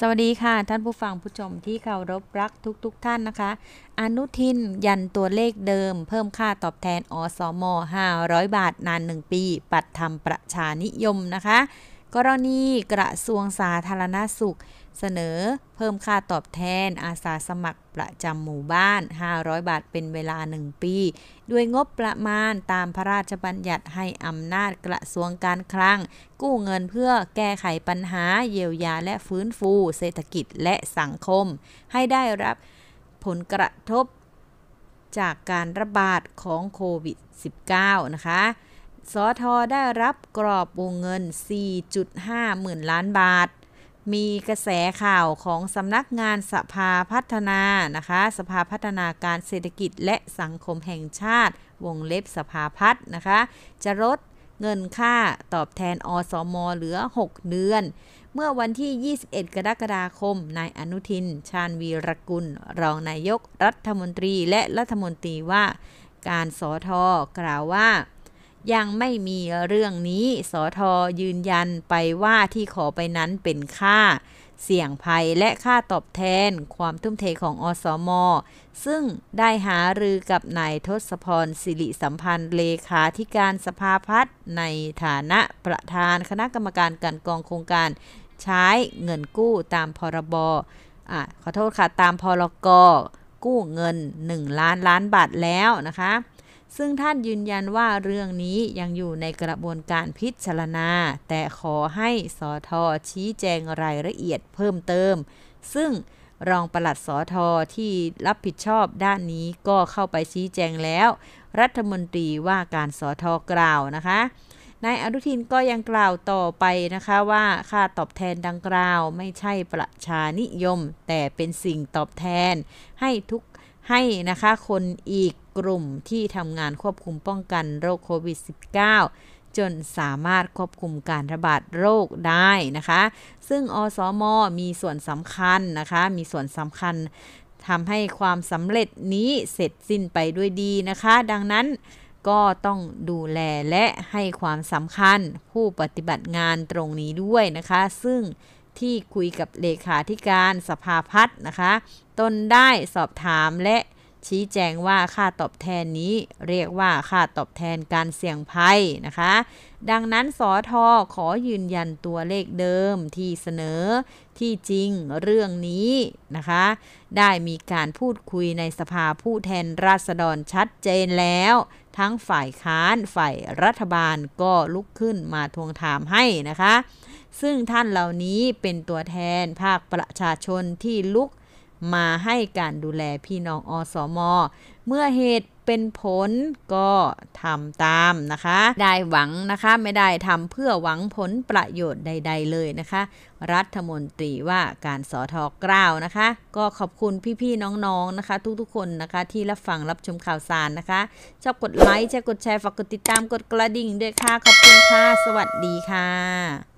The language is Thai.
สวัสดีค่ะท่านผู้ฟังผู้ชมที่เคารพรักทุกๆทท่านนะคะ อนุทินยันตัวเลขเดิม เพิ่มค่าตอบแทนอสม 500 บาทนาน 1 ปี ปัดทำประชานิยมนะคะกรณีกระทรวงสาธารณาสุขเสนอเพิ่มค่าตอบแทนอาสาสมัครประจำหมู่บ้าน 500 บาทเป็นเวลา 1 ปี ด้วยงบประมาณตามพระราชบัญญัติให้อำนาจกระทรวงการคลังกู้เงินเพื่อแก้ไขปัญหา เยียวยาและฟื้นฟู เศรษฐกิจและสังคม ให้ได้รับผลกระทบจากการระบาดของโควิด -19 นะคะสอทอได้รับกรอบวงเงิน 4.5 หมื่นล้านบาท มีกระแสข่าวของสำนักงานสภาพัฒนา นะคะ สภาพัฒนาการเศรษฐกิจและสังคมแห่งชาติ วงเล็บสภาพัฒนะคะ จะลดเงินค่าตอบแทนอสมเหลือ 6 เดือน เมื่อวันที่ 21 กรกฎาคม นายอนุทิน ชาญวีรกุลรองนายก รัฐมนตรีและรัฐมนตรีว่า การสอทอกล่าวว่ายังไม่มีเรื่องนี้สอทอยืนยันไปว่าที่ขอไปนั้นเป็นค่าเสี่ยงภัยและค่าตอบแทนความทุ่มเทของอสม ซึ่งได้หารือกับนายทศพรสิริสัมพันธ์เลขาธิการสภาพัฒน์ในฐานะประธาน คณะกรรมการการกองโครงการใช้เงินกู้ตามพรบอขอโทษค่ะตามพรก กู้เงิน1ล้านล้านบาทแล้วนะคะซึ่งท่านยืนยันว่าเรื่องนี้ยังอยู่ในกระบวนการพิจารณา แต่ขอให้สอทอชี้แจงรายละเอียดเพิ่มเติม ซึ่งรองปลัดสอทอที่รับผิดชอบด้านนี้ก็เข้าไปชี้แจงแล้ว รัฐมนตรีว่าการสอทอกล่าวนะคะนายอนุทินก็ยังกล่าวต่อไปนะคะว่าค่าตอบแทนดังกล่าว ไม่ใช่ประชานิยม แต่เป็นสิ่งตอบแทนให้ทุกให้นะคะคนอีกกลุ่มที่ทำงานควบคุมป้องกันโรคโควิด -19 จนสามารถควบคุมการระบาดโรคได้นะคะ ซึ่งอสอมอมีส่วนสำคัญนะคะ มีส่วนสำคัญทำให้ความสำเร็จนี้เสร็จสิ้นไปด้วยดีนะคะ ดังนั้นก็ต้องดูแลและให้ความสำคัญผู้ปฏิบัติงานตรงนี้ด้วยนะคะ ซึ่งที่คุยกับเลขาธิการสภาพัฒน์นะคะ ตนได้สอบถามและชี้แจงว่าค่าตอบแทนนี้เรียกว่าค่าตอบแทนการเสี่ยงภัยนะคะ ดังนั้นสอทอขอยืนยันตัวเลขเดิมที่เสนอที่จริงเรื่องนี้นะคะ ได้มีการพูดคุยในสภาผู้แทนราษฎรชัดเจนแล้ว ทั้งฝ่ายค้านฝ่ายรัฐบาลก็ลุกขึ้นมาทวงถามให้นะคะ ซึ่งท่านเหล่านี้เป็นตัวแทนภาคประชาชนที่ลุกมาให้การดูแลพี่น้อง อสม เมื่อเหตุเป็นผลก็ทำตามนะคะ ได้หวังนะคะไม่ได้ทำเพื่อหวังผลประโยชน์ใด ๆเลยนะคะ รัฐมนตรีว่าการสอทอกล่าวนะคะ ก็ขอบคุณพี่ๆน้องๆนะคะ ทุกๆคนนะคะ ที่รับ ฟัง รับ ชมข่าวสารนะคะ ชอบกดไลค์ชอบกดแชร์ฝากกดติด ตาม กด กระดิ่งด้วยค่ะ ขอบคุณค่ะ สวัสดีค่ะ